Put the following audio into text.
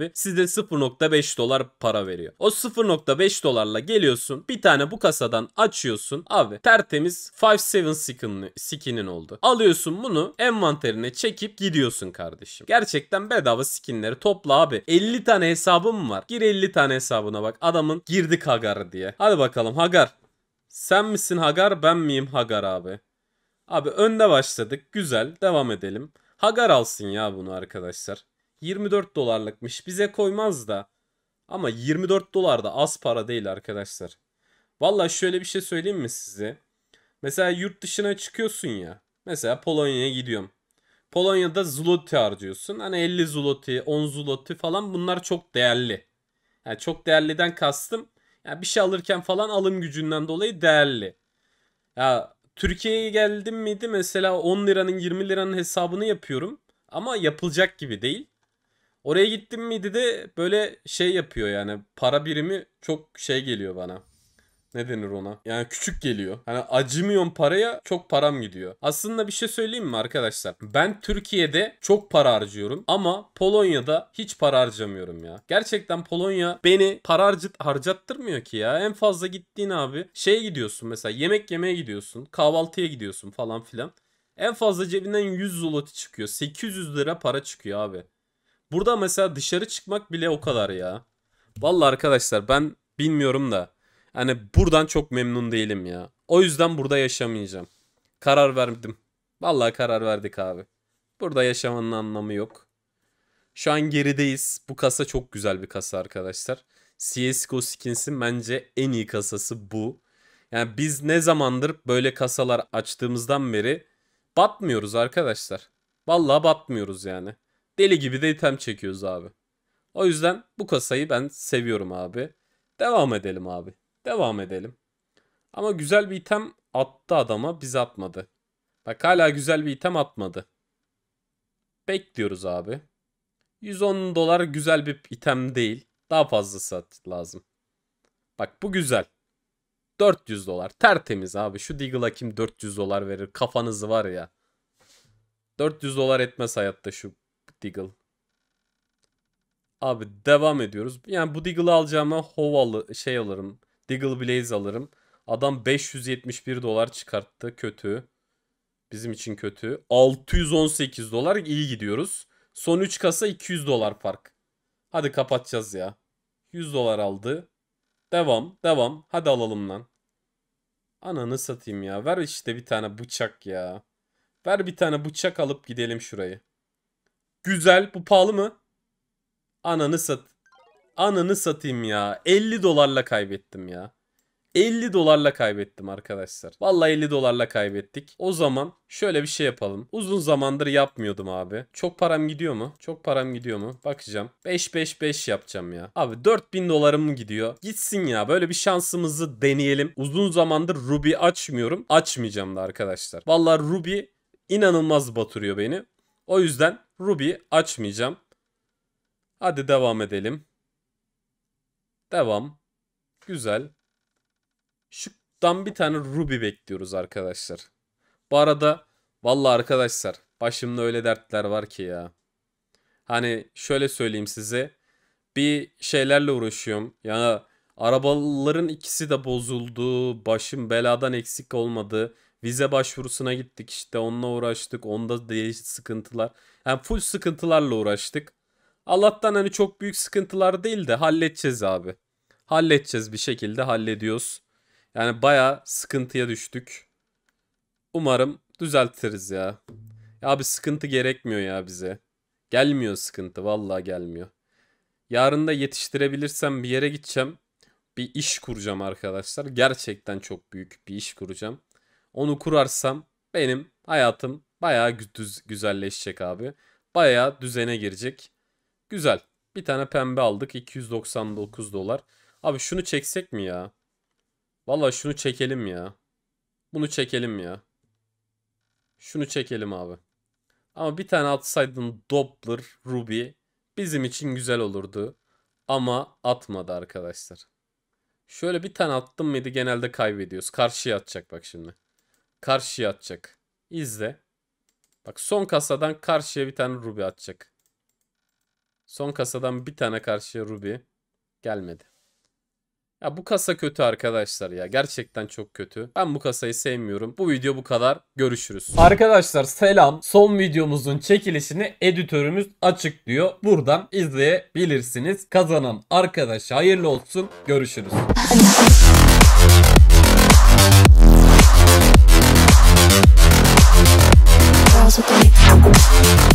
abi size 0.5 dolar para veriyor. O 0.5 dolarla geliyorsun bir tane bu kasadan açıyorsun abi tertemiz 5-7 skin'in skin oldu. Alıyorsun bunu envanterine çekip gidiyorsun kardeşim. Gerçekten bedava skinleri topla abi. 50 tane hesabım var. Gir 50 tane hesabına bak. Adamın girdik Hagar diye. Hadi bakalım Hagar. Sen misin Hagar ben miyim Hagar abi? Abi önde başladık. Güzel. Devam edelim. Hagar alsın ya bunu arkadaşlar. 24 dolarlıkmış. Bize koymaz da. Ama 24 dolar da az para değil arkadaşlar. Valla şöyle bir şey söyleyeyim mi size? Mesela yurt dışına çıkıyorsun ya. Mesela Polonya'ya gidiyorum. Polonya'da zloty harcıyorsun. Hani 50 zloty, 10 zloty falan bunlar çok değerli. Yani çok değerliden kastım. Yani bir şey alırken falan alım gücünden dolayı değerli. Ya Türkiye'ye geldim miydi mesela 10 liranın 20 liranın hesabını yapıyorum. Ama yapılacak gibi değil. Oraya gittim miydi de böyle şey yapıyor yani para birimi çok şey geliyor bana. Ne denir ona? Yani küçük geliyor. Hani acımıyorum paraya çok param gidiyor. Aslında bir şey söyleyeyim mi arkadaşlar? Ben Türkiye'de çok para harcıyorum ama Polonya'da hiç para harcamıyorum ya. Gerçekten Polonya beni para harcat harcattırmıyor ki ya. En fazla gittiğin abi şeye gidiyorsun mesela yemek yemeye gidiyorsun. Kahvaltıya gidiyorsun falan filan. En fazla cebinden 100 zloty çıkıyor. 800 lira para çıkıyor abi. Burada mesela dışarı çıkmak bile o kadar ya. Vallahi arkadaşlar ben bilmiyorum da. Hani buradan çok memnun değilim ya. O yüzden burada yaşamayacağım. Karar verdim. Vallahi karar verdik abi. Burada yaşamanın anlamı yok. Şu an gerideyiz. Bu kasa çok güzel bir kasa arkadaşlar. CSGO Skins'in bence en iyi kasası bu. Yani biz ne zamandır böyle kasalar açtığımızdan beri batmıyoruz arkadaşlar. Vallahi batmıyoruz yani deli gibi de item çekiyoruz abi. O yüzden bu kasayı ben seviyorum abi. Devam edelim abi. Devam edelim. Ama güzel bir item attı adama biz atmadı. Bak hala güzel bir item atmadı. Bekliyoruz abi. 110 dolar güzel bir item değil. Daha fazlası lazım. Bak bu güzel. 400 dolar. Tertemiz abi. Şu Deagle'a kim 400 dolar verir? Kafanızı var ya. 400 dolar etmez hayatta şu Diggle. Abi devam ediyoruz. Yani bu Diggle'ı alacağıma Hovalı şey alırım. Diggle Blaze alırım. Adam 571 dolar çıkarttı. Kötü. Bizim için kötü. 618 dolar iyi gidiyoruz. Son 3 kasa 200 dolar fark. Hadi kapatacağız ya. 100 dolar aldı. Devam devam. Hadi alalım lan. Ananı satayım ya. Ver işte bir tane bıçak ya. Ver bir tane bıçak alıp gidelim şurayı. Güzel. Bu pahalı mı? Ananı sat. Ananı satayım ya. 50 dolarla kaybettim ya. 50 dolarla kaybettim arkadaşlar. Vallahi 50 dolarla kaybettik. O zaman şöyle bir şey yapalım. Uzun zamandır yapmıyordum abi. Çok param gidiyor mu? Çok param gidiyor mu? Bakacağım. 5 5 5 yapacağım ya. Abi 4000 dolarım gidiyor. Gitsin ya. Böyle bir şansımızı deneyelim. Uzun zamandır Ruby açmıyorum. Açmayacağım da arkadaşlar. Vallahi Ruby inanılmaz batırıyor beni. O yüzden Ruby açmayacağım. Hadi devam edelim. Devam. Güzel. Şuradan bir tane Ruby bekliyoruz arkadaşlar. Bu arada valla arkadaşlar başımda öyle dertler var ki ya. Hani şöyle söyleyeyim size. Bir şeylerle uğraşıyorum. Yani arabaların ikisi de bozuldu. Başım beladan eksik olmadı. Vize başvurusuna gittik işte onunla uğraştık. Onda değişik sıkıntılar. Yani full sıkıntılarla uğraştık. Allah'tan hani çok büyük sıkıntılar değil de halledeceğiz abi. Halledeceğiz bir şekilde hallediyoruz. Yani baya sıkıntıya düştük. Umarım düzeltiriz ya. Ya abi sıkıntı gerekmiyor ya bize. Gelmiyor sıkıntı vallahi gelmiyor. Yarın da yetiştirebilirsem bir yere gideceğim. Bir iş kuracağım arkadaşlar. Gerçekten çok büyük bir iş kuracağım. Onu kurarsam benim hayatım bayağı düz, güzelleşecek abi. Bayağı düzene girecek. Güzel. Bir tane pembe aldık. 299 dolar. Abi şunu çeksek mi ya? Valla şunu çekelim ya. Bunu çekelim ya. Şunu çekelim abi. Ama bir tane atsaydın Doppler, Ruby bizim için güzel olurdu. Ama atmadı arkadaşlar. Şöyle bir tane attım mıydı genelde kaybediyoruz. Karşıya atacak bak şimdi. Karşıya atacak. İzle. Bak son kasadan karşıya bir tane ruby atacak. Son kasadan bir tane karşıya ruby gelmedi. Ya bu kasa kötü arkadaşlar ya. Gerçekten çok kötü. Ben bu kasayı sevmiyorum. Bu video bu kadar. Görüşürüz. Arkadaşlar selam. Son videomuzun çekilişini editörümüz açıklıyor. Buradan izleyebilirsiniz. Kazanan arkadaşa hayırlı olsun. Görüşürüz. Possibly.